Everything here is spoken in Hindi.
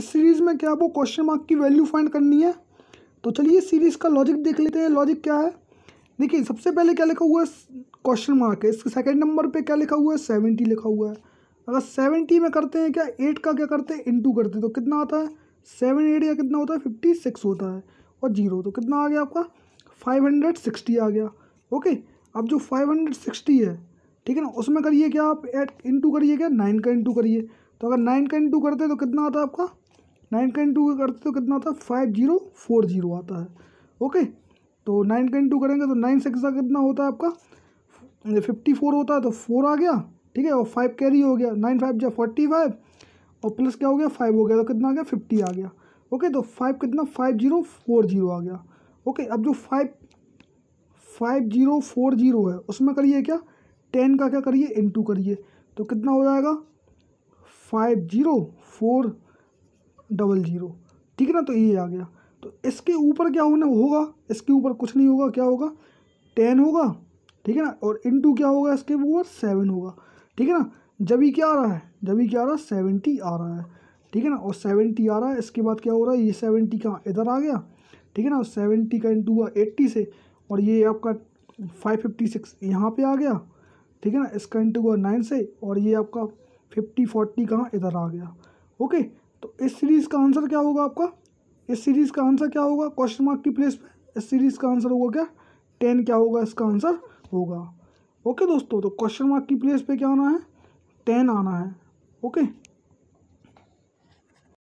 इस सीरीज़ में क्या आपको क्वेश्चन मार्क की वैल्यू फाइंड करनी है तो चलिए सीरीज़ का लॉजिक देख लेते हैं लॉजिक क्या है देखिए सबसे पहले क्या लिखा हुआ है क्वेश्चन मार्क है इसके सेकेंड नंबर पर क्या लिखा हुआ है सेवेंटी लिखा हुआ है अगर सेवेंटी में करते हैं क्या एट का क्या करते हैं इंटू करते हैं तो कितना आता है सेवन एट या कितना होता है फिफ्टी सिक्स होता है और जीरो तो कितना आ गया आपका फाइव हंड्रेड सिक्सटी आ गया ओके अब जो फाइव हंड्रेड सिक्सटी है ठीक है ना उसमें करिए क्या आप एट इंटू करिए क्या नाइन का इंटू करिए तो अगर नाइन का इंटू करते हैं तो कितना आता है आपका नाइन का इंटू करते तो कितना आता है फाइव जीरो फोर जीरो आता है ओके तो नाइन का इंटू करेंगे तो नाइन सिक्स का कितना होता है आपका फिफ्टी फोर होता है तो फोर आ गया ठीक है और फाइव कैरी हो गया नाइन फाइव जब फोर्टी फाइव और प्लस क्या हो गया फाइव हो गया तो कितना आ गया फिफ्टी आ गया ओके तो फाइव कितना फाइव जीरो फोर जीरो आ गया ओके अब जो five five zero four zero है उसमें करिए क्या टेन का क्या करिए इंटू करिए तो कितना हो जाएगा five zero four double zero ठीक है ना तो ये आ गया तो इसके ऊपर क्या होने होगा इसके ऊपर कुछ नहीं होगा क्या होगा टेन होगा ठीक है ना और इनटू क्या होगा इसके ऊपर सेवन होगा ठीक है ना जब ही क्या आ रहा है जब ही क्या आ रहा है सेवेंटी आ रहा है ठीक है ना और सेवेंटी आ रहा है इसके बाद क्या हो रहा है ये सेवेंटी का इधर आ गया ठीक है ना और सेवेंटी का इंटू हुआ एट्टी से और ये आपका फाइव फिफ्टी सिक्स यहाँ पर आ गया ठीक है ना इसका इंटू हुआ नाइन से और ये आपका फिफ्टी फोर्टी कहाँ इधर आ गया ओके तो इस सीरीज़ का आंसर क्या होगा आपका इस सीरीज़ का आंसर क्या होगा क्वेश्चन मार्क की प्लेस पे इस सीरीज़ का आंसर होगा क्या टेन क्या होगा इसका आंसर होगा ओके दोस्तों तो क्वेश्चन मार्क की प्लेस पे क्या आना है टेन आना है ओके